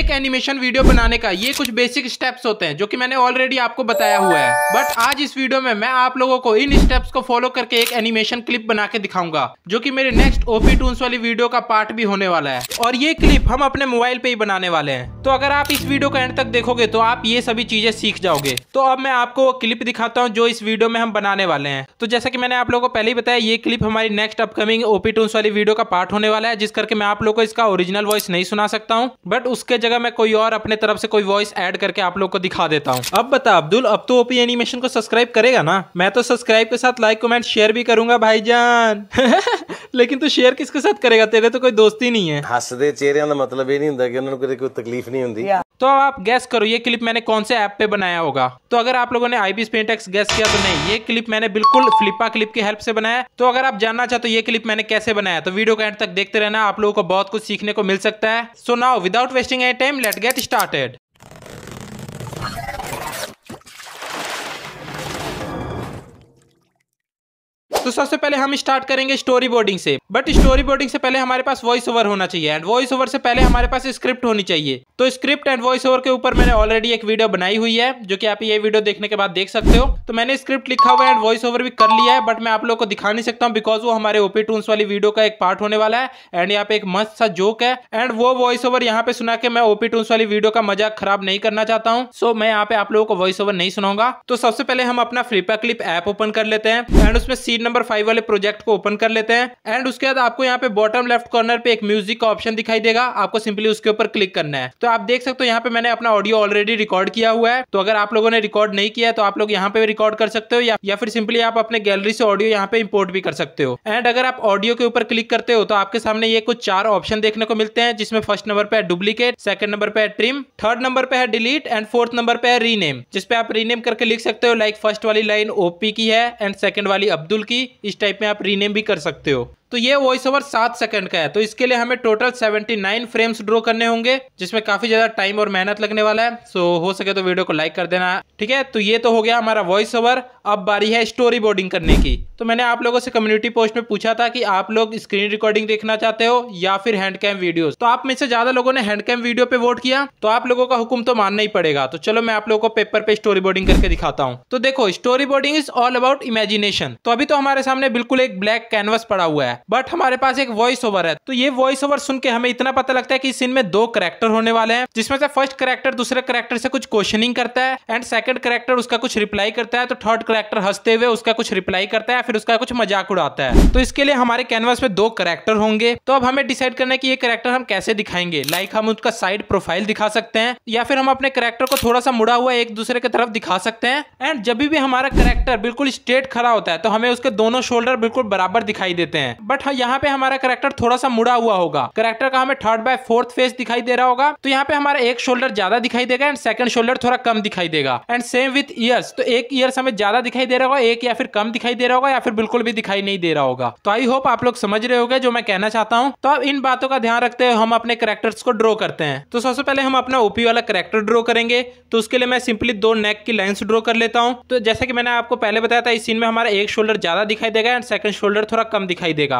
एक animation video बनाने का ये कुछ बेसिक स्टेप्स होते हैं जो कि मैंने ऑलरेडी आपको बताया हुआ है बट आज इस वीडियो में मैं आप लोगों को इन स्टेप्स को फॉलो करके एक एनिमेशन क्लिप बना के दिखाऊंगा जो कि मेरे नेक्स्ट ओपी टून वाली वीडियो का पार्ट भी होने वाला है और ये क्लिप हम अपने मोबाइल पे ही बनाने वाले हैं तो अगर आप इस वीडियो का एंड तक देखोगे तो आप ये सभी चीजें सीख जाओगे तो अब मैं आपको वो क्लिप दिखाता हूँ जो इस वीडियो में हम बनाने वाले हैं तो जैसा कि मैंने आप लोगों को पहले ही बताया ये क्लिप हमारी नेक्स्ट अपकमिंग ओपी टून वाली वीडियो का पार्ट होने वाला है जिस करके मैं आप लोग को इसका ओरिजिनल वॉइस नहीं सुना सकता हूँ बट उसके जगह मैं कोई और अपने तरफ से कोई वॉइस ऐड करके आप लोग को दिखा देता हूँ अब बता अब्दुल अब तो ओपी एनिमेशन को सब्सक्राइब करेगा ना मैं तो सब्सक्राइब के साथ लाइक कमेंट शेयर भी करूंगा भाई जान लेकिन तू शेयर किसके साथ करेगा तेरे तो कोई दोस्ती नहीं है हसते चेहरे का मतलब ये नहीं होंगे कि उन्होंने कोई तकलीफ नहीं होंगी तो अब आप गैस करो ये क्लिप मैंने कौन से ऐप पे बनाया होगा तो अगर आप लोगों ने आईबी पेंटेक्स गैस किया तो नहीं ये क्लिप मैंने बिल्कुल फ्लिपा क्लिप की हेल्प से बनाया तो अगर आप जानना चाहते हो तो ये क्लिप मैंने कैसे बनाया तो वीडियो का एंड तक देखते रहना आप लोगों को बहुत कुछ सीखने को मिल सकता है so now without wasting any time let get started तो सबसे पहले हम स्टार्ट करेंगे स्टोरी बोर्डिंग से बट स्टोरी बोर्डिंग से पहले हमारे पास वॉइस ओवर होना चाहिए एंड वॉइस ओवर से पहले हमारे पास स्क्रिप्ट होनी चाहिए तो स्क्रिप्ट एंड वॉइस ओवर के ऊपर मैंने ऑलरेडी एक वीडियो बनाई हुई है जो कि आप ये वीडियो देखने के बाद देख सकते हो तो मैंने स्क्रिप्ट लिखा हुआ है एंड वॉइस ओवर भी कर लिया है बट मैं आप लोग को दिखा नहीं सकता हूँ बिकॉज वो हमारे ओपी टून्स वाली वीडियो का एक पार्ट होने वाला है एंड यहाँ पे एक मस्त सा जोक है एंड वो वॉइस ओवर यहाँ पे सुना के मैं ओपी टून्स वाली वीडियो का मजाक खराब नहीं करना चाहता हूँ सो मैं यहाँ पे आप लोगों को वॉइस ओवर नहीं सुनाऊंगा तो सबसे पहले हम अपना फ्लिपा क्लिप ऐप ओपन कर लेते हैं एंड उसमें सीट नंबर फाइव वाले प्रोजेक्ट को ओपन कर लेते हैं एंड उसके बाद आपको यहाँ पे बॉटम लेफ्ट कॉर्नर पे एक म्यूजिक का ऑप्शन दिखाई देगा आपको सिंपली उसके ऊपर क्लिक करना है तो आप देख सकते हो यहाँ पे मैंने अपना ऑडियो ऑलरेडी रिकॉर्ड किया हुआ है तो अगर आप लोगों ने रिकॉर्ड नहीं किया तो आप लोग यहाँ पे रिकॉर्ड कर सकते हो या, फिर सिंपली आप अपने गैलरी से ऑडियो यहाँ पे इम्पोर्ट भी कर सकते हो एंड अगर आप ऑडियो के ऊपर क्लिक करते हो तो आपके सामने ये कुछ चार ऑप्शन देखने को मिलते हैं जिसमें फर्स्ट नंबर पे है डुप्लीकेट सेकंड नंबर पे है ट्रिम थर्ड नंबर पे है डिलीट एंड फोर्थ नंबर पे है रीनेम जिसपे आप रीनेम करके लिख सकते हो लाइक फर्स्ट वाली लाइन ओपी की है एंड सेकंड वाली अब्दुल की इस टाइप में आप रीनेम भी कर सकते हो तो ये वॉइस ओवर सात सेकंड का है तो इसके लिए हमें total seventy nine frames draw करने होंगे जिसमें काफी ज्यादा टाइम और मेहनत लगने वाला है सो हो सके तो वीडियो को लाइक कर देना ठीक है तो ये तो हो गया हमारा वॉइस ओवर अब बारी है स्टोरी बोर्डिंग करने की तो मैंने आप लोगों से कम्युनिटी पोस्ट में पूछा था कि आप लोग स्क्रीन रिकॉर्डिंग देखना चाहते हो या फिर हैंड कैम वीडियो तो आप में से ज्यादा लोगों ने हैंड कैम वीडियो पे वोट किया तो आप लोगों का हुक्म तो मानना ही पड़ेगा तो चलो मैं आप लोगों को पेपर पे स्टोरी बोर्डिंग करके दिखाता हूँ तो देखो story boarding is all about imagination तो अभी तो हमारे सामने बिल्कुल एक ब्लैक कैनवस पड़ा हुआ है बट हमारे पास एक वॉइस ओवर है तो ये वॉइस ओवर सुन के हमें इतना पता लगता है कि सीन में दो करेक्टर होने वाले हैं जिसमें से फर्स्ट करेक्टर दूसरे करेक्टर से कुछ क्वेश्चनिंग करता है एंड सेकंड करेक्टर उसका कुछ रिप्लाई करता है तो थर्ड करेक्टर हंसते हुए उसका कुछ रिप्लाई करता है फिर उसका कुछ मजाक उड़ाता है तो इसके लिए हमारे कैनवास में दो करेक्टर होंगे तो अब हमें डिसाइड करना है कि ये करेक्टर हम कैसे दिखाएंगे लाइक हम उसका साइड प्रोफाइल दिखा सकते हैं या फिर हम अपने करेक्टर को थोड़ा सा मुड़ा हुआ एक दूसरे की तरफ दिखा सकते हैं एंड जब भी हमारा करेक्टर बिल्कुल स्ट्रेट खड़ा होता है तो हमें उसके दोनों शोल्डर बिल्कुल बराबर दिखाई देते हैं बट हाँ, यहाँ पे हमारा करेक्टर थोड़ा सा मुड़ा हुआ होगा करेक्टर का हमें थर्ड बाय फोर्थ फेस दिखाई दे रहा होगा तो यहाँ पे हमारा एक शोल्डर ज्यादा दिखाई देगा एंड सेकंड शोल्डर थोड़ा कम दिखाई देगा एंड सेम विथ ईयर्स तो एक ईयर्स हमें ज्यादा दिखाई दे रहा होगा एक या फिर कम दिखाई दे रहा होगा या फिर बिल्कुल भी दिखाई नहीं दे रहा होगा तो आई होप आप लोग समझ रहे हो जो मैं कहना चाहता हूँ तो अब इन बातों का ध्यान रखते हुए हम अपने करेक्टर्स को ड्रॉ करते हैं तो सबसे पहले हम अपना ओपी वाला करेक्टर ड्रॉ करेंगे तो उसके लिए मैं सिंपली दो नेक की लाइन ड्रॉ कर लेता हूँ तो जैसे कि मैंने आपको पहले बताया था इस सीन में हमारा एक शोल्डर ज्यादा दिखाई देगा एंड सेकंड शोल्डर थोड़ा कम दिखाई देगा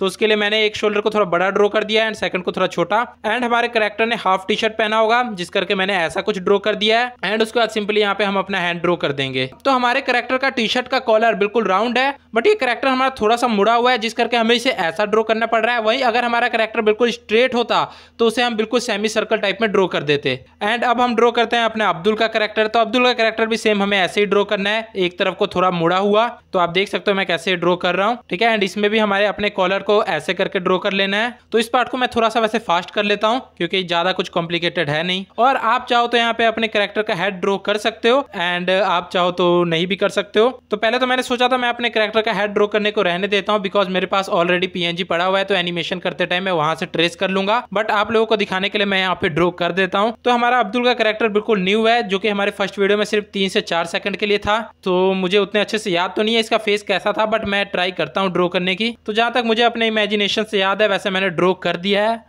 तो उसके लिए मैंने एक शोल्डर को थोड़ा बड़ा ड्रॉ कर दिया एंड सेकंड को थोड़ा छोटा एंड हमारे करेक्टर ने हाफ टी शर्ट पहना होगा जिस करके मैंने ऐसा कुछ ड्रॉ कर दिया है एंड उसके बाद सिंपली यहाँ पे हम अपना हैंड ड्रॉ कर देंगे तो हमारे करेक्टर का टी शर्ट का कॉलर बिल्कुल राउंड है बट ये करेक्टर हमारा थोड़ा सा मुड़ा हुआ है जिस करके हमें इसे ऐसा ड्रॉ करना पड़ रहा है वही अगर हमारा करेक्टर बिल्कुल स्ट्रेट होता तो उसे हम बिल्कुल सेमी सर्कल टाइप में ड्रॉ कर देते एंड अब हम ड्रॉ करते हैं अपने अब्दुल का करेक्टर तो अब्दुल का करेक्टर भी सेम हमें ऐसे ही ड्रॉ करना है एक तरफ को थोड़ा मुड़ा हुआ तो आप देख सकते हो मैं कैसे ड्रॉ कर रहा हूँ ठीक है एंड इसमें भी हमारे अपने कॉलर पार्ट को ऐसे करके ड्रॉ कर लेना है तो इस पार्ट को मैं थोड़ा सा वैसे फास्ट कर लेता हूँ क्योंकि ज़्यादा कुछ कॉम्प्लिकेटेड है नहीं और आप चाहो तो यहाँ पे अपने करेक्टर का हेड ड्रॉ कर सकते हो एंड आप चाहो तो नहीं भी कर सकते हो तो पहले तो मैंने सोचा था मैं अपने करेक्टर का हेड ड्रॉ करने को रहने देता हूँ बिकॉज मेरे पास ऑलरेडी पी पड़ा हुआ है तो एनिमेशन करते टाइम मैं वहां से ट्रेस कर लूंगा बट आप लोगों को दिखाने के लिए मैं यहाँ पे ड्रॉ कर देता हूँ तो हमारा अब्दुल का करेक्टर बिल्कुल न्यू है जो कि हमारे फर्स्ट वीडियो में सिर्फ तीन से चार सेकंड के लिए था तो मुझे उतने अच्छे से याद तो नहीं है इसका फेस कैसा था बट मैं ट्राई करता हूँ ड्रॉ करने की तो जहां तक मुझे अपने इमेजिनेशन से याद है वैसे मैंने ड्रॉ कर दिया है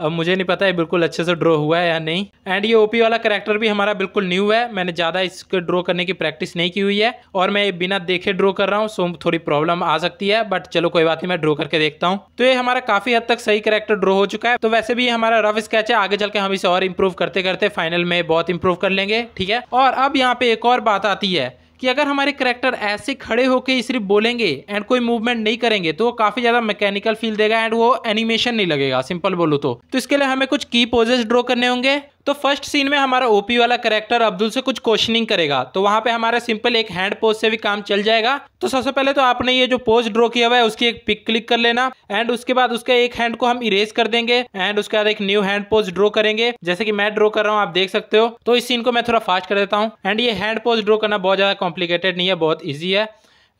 अब मुझे नहीं पता है बिल्कुल अच्छे से ड्रॉ हुआ है या नहीं एंड ये ओपी वाला करेक्टर भी हमारा बिल्कुल न्यू है मैंने ज़्यादा इसको ड्रॉ करने की प्रैक्टिस नहीं की हुई है और मैं ये बिना देखे ड्रॉ कर रहा हूँ सो थोड़ी प्रॉब्लम आ सकती है बट चलो कोई बात नहीं मैं ड्रॉ करके देखता हूँ तो ये हमारा काफ़ी हद तक सही करेक्टर ड्रॉ हो चुका है तो वैसे भी हमारा रफ स्केच है आगे चल के हम इसे और इम्प्रूव करते करते फाइनल में बहुत इम्प्रूव कर लेंगे ठीक है और अब यहाँ पे एक और बात आती है कि अगर हमारे करेक्टर ऐसे खड़े होकर सिर्फ बोलेंगे एंड कोई मूवमेंट नहीं करेंगे तो वो काफ़ी ज़्यादा मैकेनिकल फील देगा एंड वो एनिमेशन नहीं लगेगा सिंपल बोलो तो, तो इसके लिए हमें कुछ की पोजेस ड्रॉ करने होंगे तो फर्स्ट सीन में हमारा ओपी वाला करेक्टर अब्दुल से कुछ क्वेश्चनिंग करेगा तो वहां पे हमारा सिंपल एक हैंड पोज से भी काम चल जाएगा तो सबसे पहले तो आपने ये जो पोज ड्रॉ किया हुआ है उसकी एक पिक क्लिक कर लेना एंड उसके बाद उसका एक हैंड को हम इरेज कर देंगे एंड उसके बाद एक न्यू हैंड पोज ड्रॉ करेंगे जैसे कि मैं ड्रॉ कर रहा हूँ आप देख सकते हो तो इस सीन को मैं थोड़ा फास्ट कर देता हूँ एंड ये हैंड पोज ड्रॉ करना बहुत ज़्यादा कॉम्प्लिकेटेड नहीं है बहुत ईजी है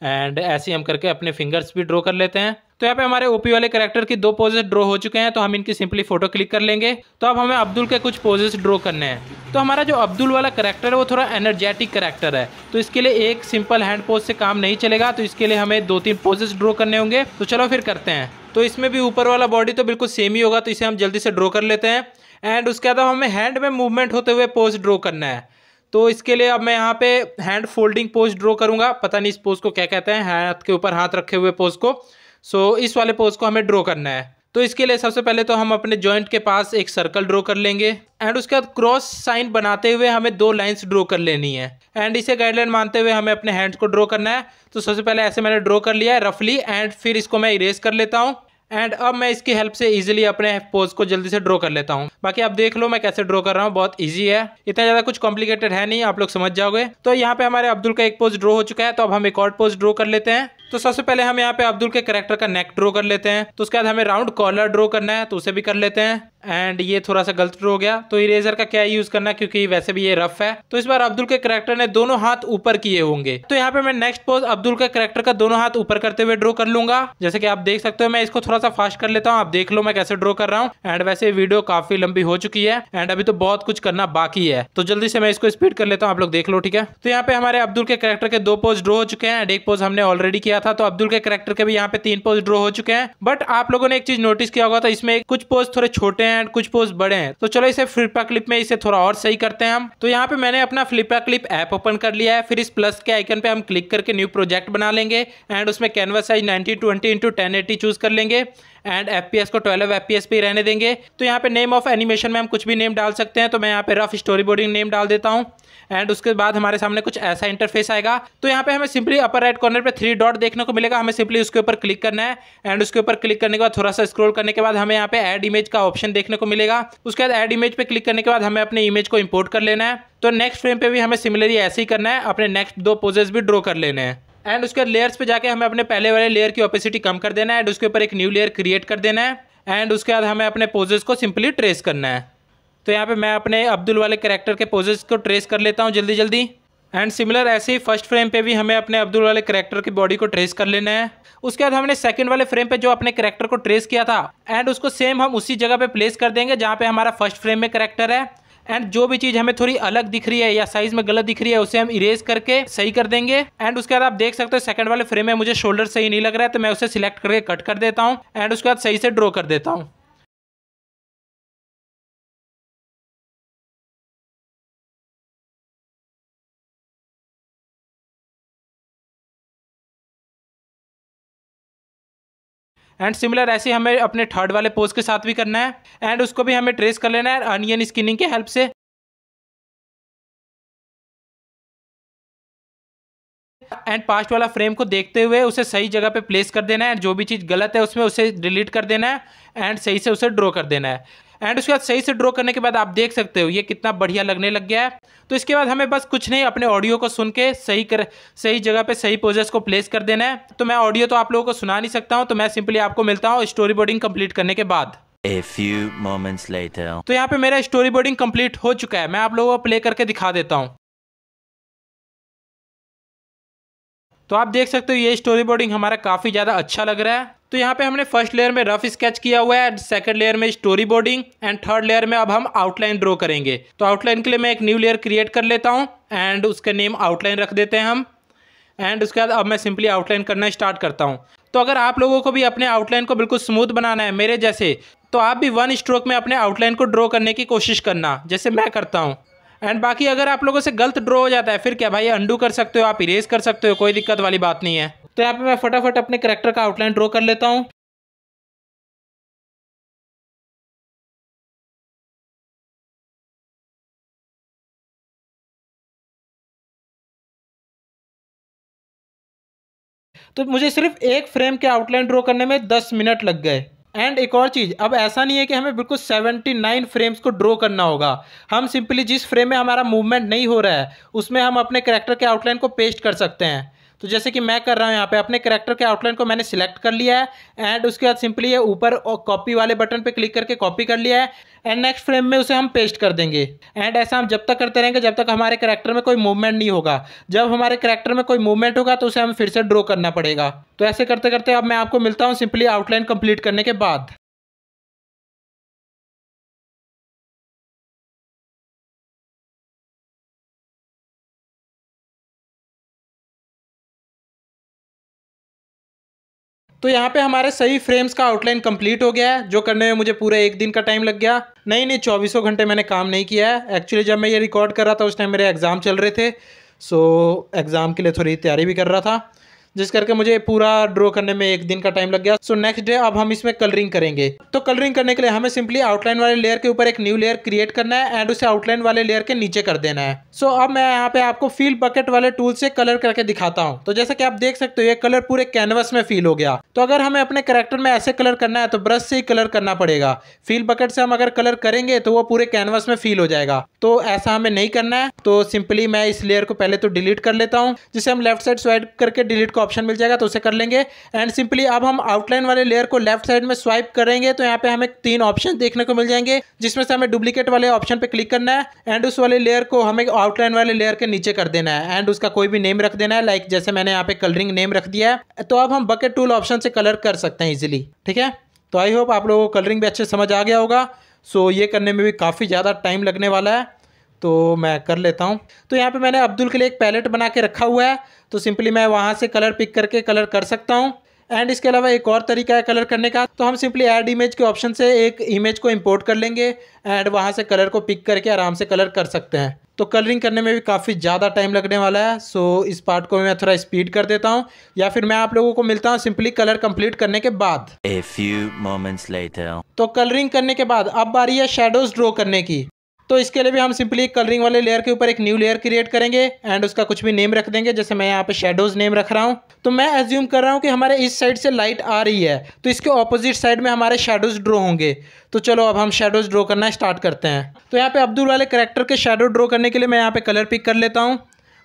एंड ऐसे हम करके अपने फिंगर्स भी ड्रॉ कर लेते हैं तो यहाँ पे हमारे ओपी वाले करेक्टर की दो पोजेस ड्रॉ हो चुके हैं तो हम इनकी सिंपली फोटो क्लिक कर लेंगे तो अब हमें अब्दुल के कुछ पोजेस ड्रॉ करने हैं तो हमारा जो अब्दुल वाला करेक्टर है वो थोड़ा एनर्जेटिक करेक्टर है तो इसके लिए एक सिंपल हैंड पोज से काम नहीं चलेगा तो इसके लिए हमें दो तीन पोजेस ड्रॉ करने होंगे तो चलो फिर करते हैं तो इसमें भी ऊपर वाला बॉडी तो बिल्कुल सेम ही होगा तो इसे हम जल्दी से ड्रॉ कर लेते हैं एंड उसके बाद हमें हैंड में मूवमेंट होते हुए पोज ड्रॉ करना है तो इसके लिए अब मैं यहाँ पे हैंड फोल्डिंग पोज ड्रॉ करूँगा पता नहीं इस पोज को क्या कहते हैं हाथ के ऊपर हाथ रखे हुए पोज को सो इस वाले पोज को हमें ड्रॉ करना है तो इसके लिए सबसे पहले तो हम अपने जॉइंट के पास एक सर्कल ड्रॉ कर लेंगे एंड उसके बाद क्रॉस साइन बनाते हुए हमें दो लाइंस ड्रॉ कर लेनी है एंड इसे गाइडलाइन मानते हुए हमें अपने हैंड्स को ड्रॉ करना है तो सबसे पहले ऐसे मैंने ड्रॉ कर लिया है रफली एंड फिर इसको मैं इरेज कर लेता हूँ एंड अब मैं इसकी हेल्प से इजीली अपने पोज को जल्दी से ड्रॉ कर लेता हूँ बाकी आप देख लो मैं कैसे ड्रॉ कर रहा हूँ बहुत ईजी है इतना ज़्यादा कुछ कॉम्प्लिकेटेड है नहीं आप लोग समझ जाओगे तो यहाँ पे हमारे अब्दुल का एक पोज ड्रॉ हो चुका है तो अब हम एक और पोज ड्रॉ कर लेते हैं तो सबसे पहले हम यहाँ पे अब्दुल के करेक्टर का नेक ड्रॉ कर लेते हैं तो उसके बाद हमें राउंड कॉलर ड्रॉ करना है तो उसे भी कर लेते हैं एंड ये थोड़ा सा गलत हो गया तो इरेजर का क्या यूज करना क्योंकि वैसे भी ये रफ है तो इस बार अब्दुल के करेक्टर ने दोनों हाथ ऊपर किए होंगे तो यहाँ पे मैं नेक्स्ट पोज अब्दुल के करेक्टर का दोनों हाथ ऊपर करते हुए ड्रॉ कर लूंगा जैसे कि आप देख सकते हो मैं इसको थोड़ा सा फास्ट कर लेता हूँ आप देख लो मैं कैसे ड्रॉ कर रहा हूँ एंड वैसे वीडियो काफी लंबी हो चुकी है एंड अभी तो बहुत कुछ करना बाकी है तो जल्दी से मैं इसको स्पीड कर लेता हूँ आप लोग देख लो ठीक है तो यहाँ पे हमारे अब्दुल के करेक्टर के दो पोज ड्रॉ हो चुके हैं एंड एक पोज हमने ऑलरेडी किया था तो अब्दुल के करेक्टर के भी यहाँ पे तीन पोज ड्रॉ हो चुके हैं बट आप लोगों ने एक चीज नोटिस किया होगा था तो इसमें कुछ पोज थोड़े छोटे हैं एंड कुछ पोस्ट बड़े हैं तो चलो इसे फ्लिपा क्लिप में इसे थोड़ा और सही करते हैं हम तो यहाँ पे मैंने अपना फ्लिपा क्लिप ऐप ओपन कर लिया है फिर इस प्लस के आइकन पे हम क्लिक करके न्यू प्रोजेक्ट बना लेंगे एंड उसमें canvas size nineteen twenty into ten eighty choose कर लेंगे एंड एफ को ट्वेल्व एफ पे रहने देंगे तो यहाँ पे नेम ऑफ एनिमेशन में हम कुछ भी नेम डाल सकते हैं तो मैं यहाँ पे रफ स्टोरी बोर्डिंग नेम डाल देता हूँ एंड उसके बाद हमारे सामने कुछ ऐसा इंटरफेस आएगा तो यहाँ पे हमें सिंपली अपर राइट कॉर्नर पे थ्री डॉट देखने को मिलेगा हमें सिंपली उसके ऊपर क्लिक करना है एंड उसके ऊपर क्लिक करने के बाद थोड़ा सा स्क्रॉल करने के बाद हमें यहाँ पे एड इमेज का ऑप्शन देखने को मिलेगा उसके बाद एड इमेज पे क्लिक करने के बाद हमें अपने इमेज को इम्पोर्ट कर लेना है तो नेक्स्ट फ्रेम पे भी हमें सिमिलरली ऐसे ही करना है अपने नेक्स्ट दो पोजेज भी ड्रॉ कर लेने हैं एंड उसके लेयर्स पे जाके हमें अपने पहले वाले लेयर की ओपेसिटी कम कर देना है एंड उसके ऊपर एक न्यू लेयर क्रिएट कर देना है एंड उसके बाद हमें अपने पोजेस को सिंपली ट्रेस करना है तो यहाँ पे मैं अपने अब्दुल वाले करेक्टर के पोजेस को ट्रेस कर लेता हूँ जल्दी जल्दी एंड सिमिलर ऐसे ही फर्स्ट फ्रेम पे भी हमें अपने अब्दुल वाले करेक्टर की बॉडी को ट्रेस कर लेना है उसके बाद हमने सेकंड वाले फ्रेम पे जो अपने करेक्टर को ट्रेस किया था एंड उसको सेम हम उसी जगह पे प्लेस कर देंगे जहाँ पे हमारा फर्स्ट फ्रेम में करेक्टर है एंड जो भी चीज़ हमें थोड़ी अलग दिख रही है या साइज में गलत दिख रही है उसे हम इरेज करके सही कर देंगे एंड उसके बाद आप देख सकते हो सेकंड वाले फ्रेम में मुझे शोल्डर सही नहीं लग रहा है तो मैं उसे सिलेक्ट करके कट कर देता हूँ एंड उसके बाद सही से ड्रॉ कर देता हूँ एंड सिमिलर ऐसे हमें अपने थर्ड वाले पोज के साथ भी करना है एंड उसको भी हमें ट्रेस कर लेना है अनियन स्किनिंग के हेल्प से एंड पास्ट वाला फ्रेम को देखते हुए उसे सही जगह पे प्लेस कर देना है जो भी चीज़ गलत है उसमें उसे डिलीट कर देना है एंड सही से उसे ड्रॉ कर देना है एंड उसके बाद सही से ड्रॉ करने के बाद आप देख सकते हो ये कितना बढ़िया लगने लग गया है तो इसके बाद हमें बस कुछ नहीं अपने ऑडियो को सुन के सही कर सही जगह पे सही पोजेस को प्लेस कर देना है तो मैं ऑडियो तो आप लोगों को सुना नहीं सकता हूँ तो मैं सिंपली आपको मिलता हूँ स्टोरी बोर्डिंग कम्प्लीट करने के बाद A few moments later. तो यहाँ पे मेरा स्टोरी बोर्डिंग कम्प्लीट हो चुका है मैं आप लोगों को प्ले करके दिखा देता हूँ तो आप देख सकते हो ये स्टोरी बोर्डिंग हमारा काफ़ी ज़्यादा अच्छा लग रहा है तो यहाँ पे हमने फर्स्ट लेयर में रफ स्केच किया हुआ है सेकंड लेयर में story boarding and third layer में अब हम आउटलाइन ड्रॉ करेंगे तो आउटलाइन के लिए मैं एक न्यू लेयर क्रिएट कर लेता हूँ एंड उसका नेम आउटलाइन रख देते हैं हम एंड उसके बाद अब मैं सिंपली आउटलाइन करना स्टार्ट करता हूँ तो अगर आप लोगों को भी अपने आउटलाइन को बिल्कुल स्मूथ बनाना है मेरे जैसे तो आप भी वन स्ट्रोक में अपने आउटलाइन को ड्रॉ करने की कोशिश करना जैसे मैं करता हूँ एंड बाकी अगर आप लोगों से गलत ड्रॉ हो जाता है फिर क्या भाई अंडू कर सकते हो आप इरेज कर सकते हो कोई दिक्कत वाली बात नहीं है तो यहाँ पे मैं फटाफट अपने करेक्टर का आउटलाइन ड्रॉ कर लेता हूँ तो मुझे सिर्फ एक फ्रेम के आउटलाइन ड्रॉ करने में दस मिनट लग गए एंड एक और चीज़ अब ऐसा नहीं है कि हमें बिल्कुल 79 फ्रेम्स को ड्रॉ करना होगा हम सिंपली जिस फ्रेम में हमारा मूवमेंट नहीं हो रहा है उसमें हम अपने करेक्टर के आउटलाइन को पेस्ट कर सकते हैं तो जैसे कि मैं कर रहा हूँ यहाँ पे अपने करेक्टर के आउटलाइन को मैंने सिलेक्ट कर लिया है एंड उसके बाद सिंपली ये ऊपर कॉपी वाले बटन पे क्लिक करके कॉपी कर लिया है एंड नेक्स्ट फ्रेम में उसे हम पेस्ट कर देंगे एंड ऐसा हम जब तक करते रहेंगे जब तक हमारे करेक्टर में कोई मूवमेंट नहीं होगा जब हमारे करेक्टर में कोई मूवमेंट होगा तो उसे हम फिर से ड्रॉ करना पड़ेगा तो ऐसे करते करते अब मैं आपको मिलता हूँ सिंपली आउटलाइन कंप्लीट करने के बाद तो यहाँ पे हमारे सही फ्रेम्स का आउटलाइन कंप्लीट हो गया है जो करने में मुझे पूरा एक दिन का टाइम लग गया नहीं नहीं चौबीसों घंटे मैंने काम नहीं किया है एक्चुअली जब मैं ये रिकॉर्ड कर रहा था उस टाइम मेरे एग्ज़ाम चल रहे थे सो एग्ज़ाम के लिए थोड़ी तैयारी भी कर रहा था जिस करके मुझे पूरा ड्रॉ करने में एक दिन का टाइम लग गया सो नेक्स्ट डे अब हम इसमें कलरिंग करेंगे तो कलरिंग करने के लिए हमें सिंपली आउटलाइन वाले लेयर के ऊपर एक न्यू लेयर क्रिएट करना है एंड उसे आउटलाइन वाले लेयर के नीचे कर देना है सो अब मैं यहाँ पे आपको फील बकेट वाले टूल से कलर करके दिखाता हूँ तो जैसा कि आप देख सकते हो ये कलर पूरे कैनवस में फील हो गया तो अगर हमें अपने करेक्टर में ऐसे कलर करना है तो ब्रश से ही कलर करना पड़ेगा फील बकेट से हम अगर कलर करेंगे तो वो पूरे कैनवस में फील हो जाएगा तो ऐसा हमें नहीं करना है तो सिंपली मैं इस लेयर को पहले तो डिलीट कर लेता हूँ जिसे हम लेफ्ट साइड स्वाइड करके डिलीट का ऑप्शन मिल जाएगा तो उसे कर लेंगे एंड सिंपली अब हम आउटलाइन वाले लेयर को लेफ्ट साइड में स्वाइप करेंगे तो यहाँ पे हमें तीन ऑप्शन देखने को मिल जाएंगे जिसमें से हमें डुप्लीकेट वाले ऑप्शन पे क्लिक करना है एंड उस वाले लेयर को हमें आउटलाइन वाले लेयर के नीचे कर देना है एंड उसका कोई भी नेम रख देना है लाइक जैसे मैंने यहाँ पे कलरिंग नेम रख दिया है तो अब हम बकेट टूल ऑप्शन से कलर कर सकते हैं इजिली ठीक है तो आई होप आप लोगों को कलरिंग भी अच्छे समझ आ गया होगा सो ये करने में भी काफ़ी ज़्यादा टाइम लगने वाला है तो मैं कर लेता हूँ तो यहाँ पे मैंने अब्दुल के लिए एक पैलेट बना के रखा हुआ है तो सिंपली मैं वहाँ से कलर पिक करके कलर कर सकता हूँ एंड इसके अलावा एक और तरीका है कलर करने का तो हम सिंपली ऐड इमेज के ऑप्शन से एक इमेज को इंपोर्ट कर लेंगे एंड वहाँ से कलर को पिक करके आराम से कलर कर सकते हैं तो कलरिंग करने में भी काफ़ी ज़्यादा टाइम लगने वाला है सो इस पार्ट को मैं थोड़ा स्पीड कर देता हूँ या फिर मैं आप लोगों को मिलता हूँ सिंपली कलर कंप्लीट करने के बाद A few moments later. तो कलरिंग करने के बाद अब आ रही है शेडोज ड्रॉ करने की तो इसके लिए भी हम सिंपली कलरिंग वाले लेयर के ऊपर एक न्यू लेयर क्रिएट करेंगे एंड उसका कुछ भी नेम रख देंगे जैसे मैं यहाँ पे शेडोज नेम रख रहा हूँ तो मैं एज्यूम कर रहा हूँ कि हमारे इस साइड से लाइट आ रही है तो इसके ऑपोजिट साइड में हमारे शेडोज ड्रॉ होंगे तो चलो अब हम शेडोज ड्रॉ करना स्टार्ट करते हैं तो यहाँ पे अब्दुल वाले करेक्टर के शेडो ड्रॉ करने के लिए मैं यहाँ पे कलर पिक कर लेता हूँ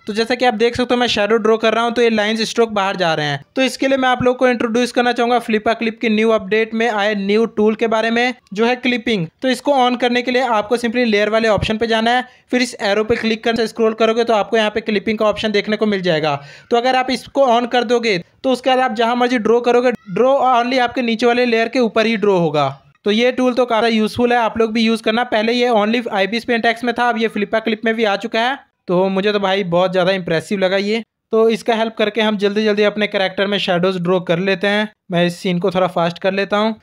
तो जैसा कि आप देख सकते हो मैं शेडो ड्रॉ कर रहा हूँ तो ये लाइन्स स्ट्रोक बाहर जा रहे हैं तो इसके लिए मैं आप लोग को इंट्रोड्यूस करना चाहूंगा फ्लिपा क्लिप के न्यू अपडेट में आए न्यू टूल के बारे में जो है क्लिपिंग तो इसको ऑन करने के लिए आपको सिंपली लेयर वाले ऑप्शन पे जाना है फिर इस एरो पर क्लिक कर स्क्रोल करोगे तो आपको यहाँ पे क्लिपिंग का ऑप्शन देखने को मिल जाएगा तो अगर आप इसको ऑन कर दोगे तो उसके बाद आप जहाँ मर्जी ड्रॉ करोगे ड्रॉ ऑनली आपके नीचे वाले लेयर के ऊपर ही ड्रॉ होगा तो ये टूल तो काफ़ी यूज़फुल है आप लोग भी यूज़ करना पहले ये ओनली आई बी में था अब ये फ्लिपा क्लिप में भी आ चुका है तो मुझे तो भाई बहुत ज़्यादा इंप्रेसिव लगा ये तो इसका हेल्प करके हम जल्दी जल्दी अपने करेक्टर में शेडोज़ ड्रॉ कर लेते हैं मैं इस सीन को थोड़ा फास्ट कर लेता हूँ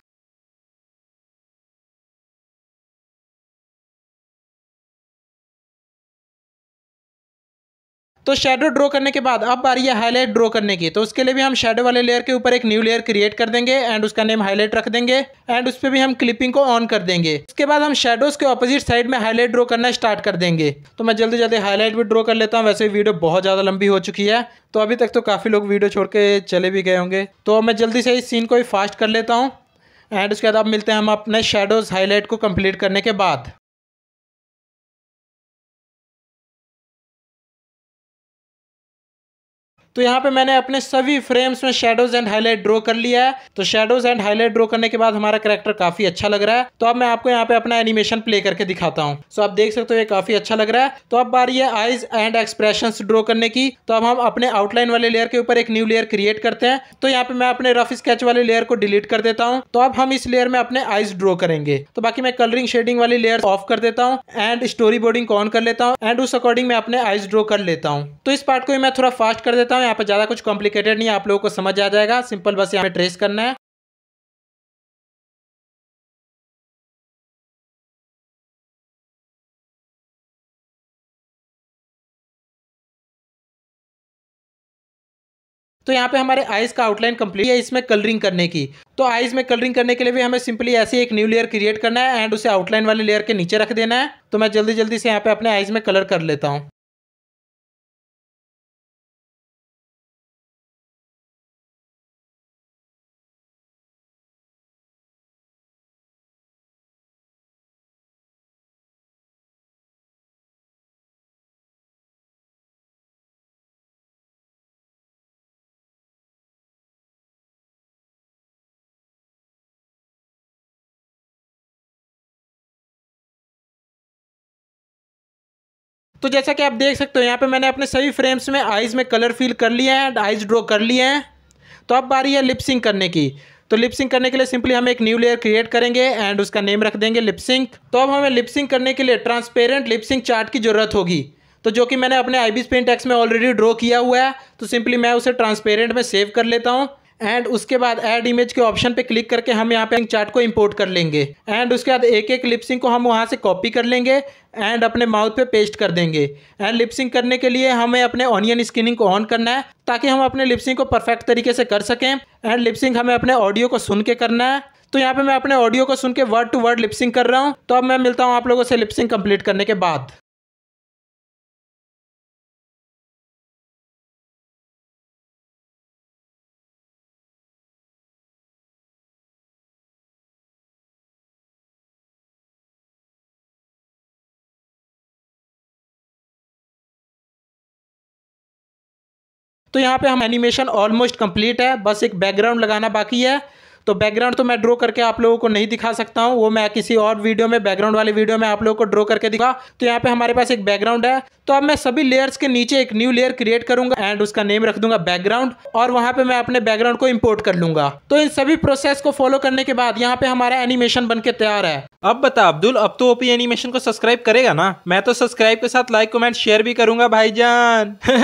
तो शेडो ड्रॉ करने के बाद अब आ रही है हाईलाइट ड्रॉ करने की तो उसके लिए भी हम शेडो वाले लेयर के ऊपर एक न्यू लेयर क्रिएट कर देंगे एंड उसका नेम हाईलाइट रख देंगे एंड उस पर भी हम क्लिपिंग को ऑन कर देंगे उसके बाद हम शेडोज के ऑपोजिट साइड में हाईलाइट ड्रॉ करना स्टार्ट कर देंगे तो मैं जल्दी जल्दी हाईलाइट भी ड्रॉ कर लेता हूँ वैसे वीडियो बहुत ज़्यादा लंबी हो चुकी है तो अभी तक तो काफ़ी लोग वीडियो छोड़ के चले भी गए होंगे तो मैं जल्दी से इस सीन को भी फास्ट कर लेता हूँ एंड उसके बाद अब मिलते हैं हम अपने शेडोज़ हाईलाइट को कम्प्लीट करने के बाद तो यहाँ पे मैंने अपने सभी फ्रेम्स में शेडोज एंड हाईलाइट ड्रॉ कर लिया है तो शेडोज एंड हाईलाइट ड्रॉ करने के बाद हमारा करेक्टर काफी अच्छा लग रहा है तो अब मैं आपको यहाँ पे अपना एनिमेशन प्ले करके दिखाता हूँ सो आप देख सकते हो ये काफी अच्छा लग रहा है तो अब बारी है आईज एंड एक्सप्रेशन ड्रॉ करने की तो अब हम अपने आउटलाइन वाले लेयर के ऊपर एक न्यू लेयर क्रिएट करते हैं तो यहाँ पे मैं अपने रफ स्केच वाले लेयर को डिलीट कर देता हूँ तो अब हम इस लेयर में अपने आईज ड्रॉ करेंगे तो बाकी मैं कलरिंग शेडिंग वाली लेयर ऑफ कर देता हूँ एंड स्टोरी बोर्डिंग ऑन कर लेता हूँ एंड उस अकॉर्डिंग मैं अपने आईज ड्रॉ कर लेता हूँ तो इस पार्ट को मैं थोड़ा फास्ट कर देता हूँ यहाँ पर ज़्यादा कुछ कॉम्प्लिकेटेड नहीं आप लोगों को समझ आ जाएगा सिंपल बस यहाँ पे ट्रेस करना है तो यहाँ पे हमारे आइज का आउटलाइन कंप्लीट है इसमें कलरिंग करने की तो आइज में कलरिंग करने के लिए भी हमें सिंपली ऐसे एक न्यू लेयर क्रिएट करना है एंड उसे आउटलाइन वाले लेयर के नीचे रख देना है तो मैं जल्दी जल्दी से यहाँ पे अपने आइज में कलर कर लेता हूँ तो जैसा कि आप देख सकते हो यहाँ पे मैंने अपने सभी फ्रेम्स में आइज़ में कलर फिल कर लिए हैं एंड आइज़ ड्रॉ कर लिए हैं तो अब बारी है लिपसिंग करने की तो लिपसिंग करने के लिए सिंपली हम एक न्यू लेयर क्रिएट करेंगे एंड उसका नेम रख देंगे लिपसिंग तो अब हमें लिपसिंग करने के लिए ट्रांसपेरेंट लिपसिंग चार्ट की ज़रूरत होगी तो जो कि मैंने अपने आई बी पेंट एक्स में ऑलरेडी ड्रॉ किया हुआ है तो सिंपली मैं उसे ट्रांसपेरेंट में सेव कर लेता हूँ एंड उसके बाद ऐड इमेज के ऑप्शन पे क्लिक करके हम यहाँ पे चार्ट को इंपोर्ट कर लेंगे एंड उसके बाद एक एक लिपसिंग को हम वहाँ से कॉपी कर लेंगे एंड अपने माउथ पे पेस्ट कर देंगे एंड लिपसिंग करने के लिए हमें अपने ऑनियन स्किनिंग को ऑन करना है ताकि हम अपने लिपसिंग को परफेक्ट तरीके से कर सकें एंड लिपसिंग हमें अपने ऑडियो को सुन के करना है तो यहाँ पे मैं अपने ऑडियो को सुन के वर्ड टू वर्ड लिपसिंग कर रहा हूँ तो अब मैं मिलता हूँ आप लोगों से लिपसिंग कंप्लीट करने के बाद तो यहाँ पे हम एनिमेशन ऑलमोस्ट कंप्लीट है बस एक बैकग्राउंड लगाना बाकी है तो बैकग्राउंड तो मैं ड्रॉ करके आप लोगों को नहीं दिखा सकता हूँ वो मैं किसी और वीडियो में बैकग्राउंड वाले वीडियो में आप लोगों को ड्रॉ करके दिखा तो यहाँ पे हमारे पास एक बैकग्राउंड है तो अब मैं सभी लेयर्स के नीचे एक न्यू लेयर क्रिएट करूंगा एंड उसका नेम रख दूंगा बैकग्राउंड और वहां पे मैं अपने बैकग्राउंड को इम्पोर्ट कर लूंगा तो इन सभी प्रोसेस को फॉलो करने के बाद यहाँ पे हमारा एनिमेशन बन तैयार है अब बता अब्दुल अब तो ओपी एनिमेशन को सब्सक्राइब करेगा ना मैं तो सब्सक्राइब के साथ लाइक कमेंट शेयर भी करूंगा भाईजान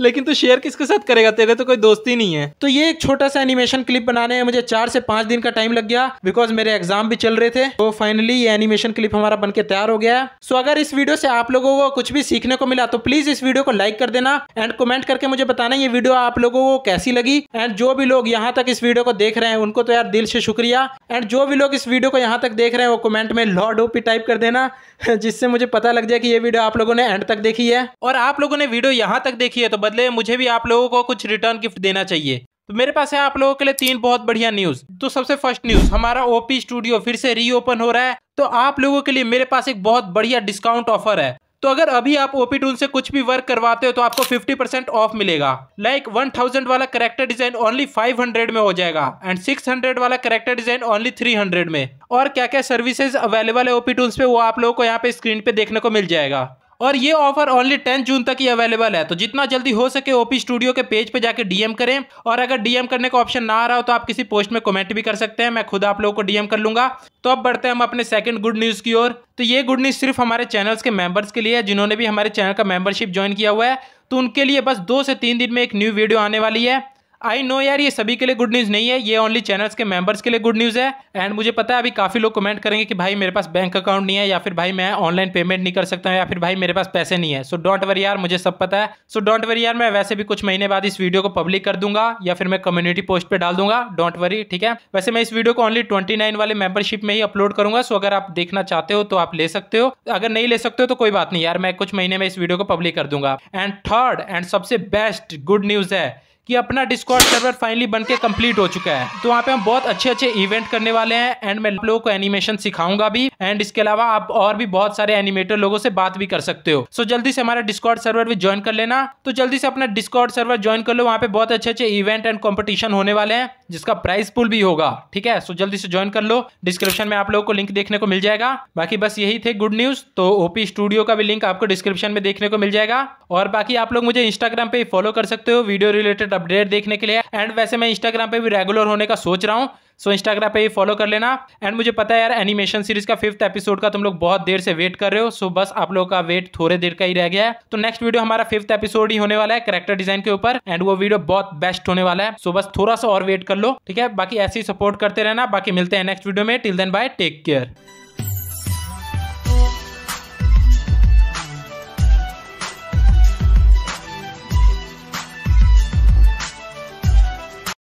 लेकिन तू शेयर किसके साथ करेगा तेरे तो कोई दोस्ती नहीं है तो ये एक छोटा सा एनिमेशन क्लिप बनाने में मुझे चार से पांच दिन का टाइम लग गया बिकॉज मेरे एग्जाम भी चल रहे थे तो फाइनली ये एनिमेशन क्लिप हमारा बनकर तैयार हो गया सो अगर इस वीडियो से आप लोगों को कुछ भी सीखने को मिला तो प्लीज इस वीडियो को लाइक कर देना एंड कमेंट करके मुझे बताना ये वीडियो आप लोगों को कैसी लगी एंड जो भी लोग यहाँ तक इस वीडियो को देख रहे हैं उनको तो यार दिल से शुक्रिया एंड जो भी लोग इस वीडियो को यहाँ तक देख रहे हैं वो कमेंट में लॉर्ड ओपी टाइप कर देना जिससे मुझे पता लग जाए कि ये वीडियो आप लोगों ने एंड तक देखी है और आप लोगों ने वीडियो यहाँ तक देखी है तो बदले मुझे भी आप लोगों को कुछ रिटर्न गिफ्ट देना चाहिए तो मेरे पास है आप लोगों के लिए तीन बहुत बढ़िया न्यूज तो सबसे फर्स्ट न्यूज हमारा ओपी स्टूडियो फिर से रीओपन हो रहा है तो आप लोगों के लिए मेरे पास एक बहुत बढ़िया डिस्काउंट ऑफर है तो अगर अभी आप ओपी टूल से कुछ भी वर्क करवाते हो तो आपको 50% ऑफ मिलेगा लाइक like 1000 वाला करेक्टर डिजाइन ओनली 500 में हो जाएगा एंड 600 वाला करेक्टर डिजाइन ओनली 300 में और क्या क्या सर्विसेज अवेलेबल है ओपी टूल्स पे वो आप लोगों को यहाँ पे स्क्रीन पे देखने को मिल जाएगा और ये ऑफर ओनली टेन जून तक ही अवेलेबल है तो जितना जल्दी हो सके ओपी स्टूडियो के पेज पे जाकर डीएम करें और अगर डीएम करने का ऑप्शन ना आ रहा हो तो आप किसी पोस्ट में कमेंट भी कर सकते हैं मैं खुद आप लोगों को डीएम कर लूंगा तो अब बढ़ते हैं हम अपने सेकंड गुड न्यूज़ की ओर तो ये गुड न्यूज़ सिर्फ हमारे चैनल्स के मेंबर्स के लिए है जिन्होंने भी हमारे चैनल का मेंबरशिप ज्वाइन किया हुआ है तो उनके लिए बस दो से तीन दिन में एक न्यू वीडियो आने वाली है आई नो यार ये सभी के लिए गुड न्यूज़ नहीं है ये ओनली चैनल्स के मेंबर्स के लिए गुड न्यूज़ है एंड मुझे पता है अभी काफ़ी लोग कमेंट करेंगे कि भाई मेरे पास बैंक अकाउंट नहीं है या फिर भाई मैं ऑनलाइन पेमेंट नहीं कर सकता या फिर भाई मेरे पास पैसे नहीं है सो डोंट वरी यार मुझे सब पता है सो डोंट वरी यार मैं वैसे भी कुछ महीने बाद इस वीडियो को पब्लिक कर दूंगा या फिर मैं कम्युनिटी पोस्ट पर डाल दूंगा डोंट वरी ठीक है वैसे मैं इस वीडियो को ओनली ट्वेंटी वाले मेंबरशिप में ही अपलोड करूंगा सो अगर आप देखना चाहते हो तो आप ले सकते हो अगर नहीं ले सकते हो तो कोई बात नहीं यार मैं कुछ महीने में इस वीडियो को पब्लिक कर दूंगा एंड थर्ड एंड सबसे बेस्ट गुड न्यूज़ है कि अपना डिस्कॉर्ड सर्वर फाइनली बनके कंप्लीट हो चुका है तो वहाँ पे हम बहुत अच्छे अच्छे इवेंट करने वाले हैं एंड मैं लोगों को एनिमेशन सिखाऊंगा भी एंड इसके अलावा आप और भी बहुत सारे एनिमेटर लोगों से बात भी कर सकते हो सो so, जल्दी से हमारा डिस्कॉर्ड सर्वर भी ज्वाइन कर लेना तो जल्दी से अपना डिस्कॉर्ड सर्वर ज्वाइन कर लो वहाँ पे बहुत अच्छे अच्छे इवेंट एंड कॉम्पिटिशन होने वाले हैं जिसका प्राइस पुल भी होगा ठीक है सो जल्दी से ज्वाइन कर लो डिस्क्रिप्शन में आप लोगों को लिंक देखने को मिल जाएगा बाकी बस यही थे गुड न्यूज तो ओपी स्टूडियो का भी लिंक आपको डिस्क्रिप्शन में देखने को मिल जाएगा और बाकी आप लोग मुझे इंस्टाग्राम पे फॉलो कर सकते हो वीडियो रिलेटेड अपडेट देखने के लिए एंड वैसे मैं इंस्टाग्राम पे भी रेगुलर होने का सोच रहा हूँ सो इंस्टाग्राम पे ही फॉलो कर लेना एंड मुझे पता है यार एनिमेशन सीरीज का फिफ्थ एपिसोड का तुम लोग बहुत देर से वेट कर रहे हो सो बस आप लोगों का वेट थोड़े देर का ही रह गया है तो नेक्स्ट वीडियो हमारा फिफ्थ एपिसोड ही होने वाला है करेक्टर डिजाइन के ऊपर एंड वो वीडियो बहुत बेस्ट होने वाला है सो बस थोड़ा सा और वेट कर लो ठीक है बाकी ऐसे ही सपोर्ट करते रहना बाकी मिलते हैं नेक्स्ट वीडियो में till then bye take care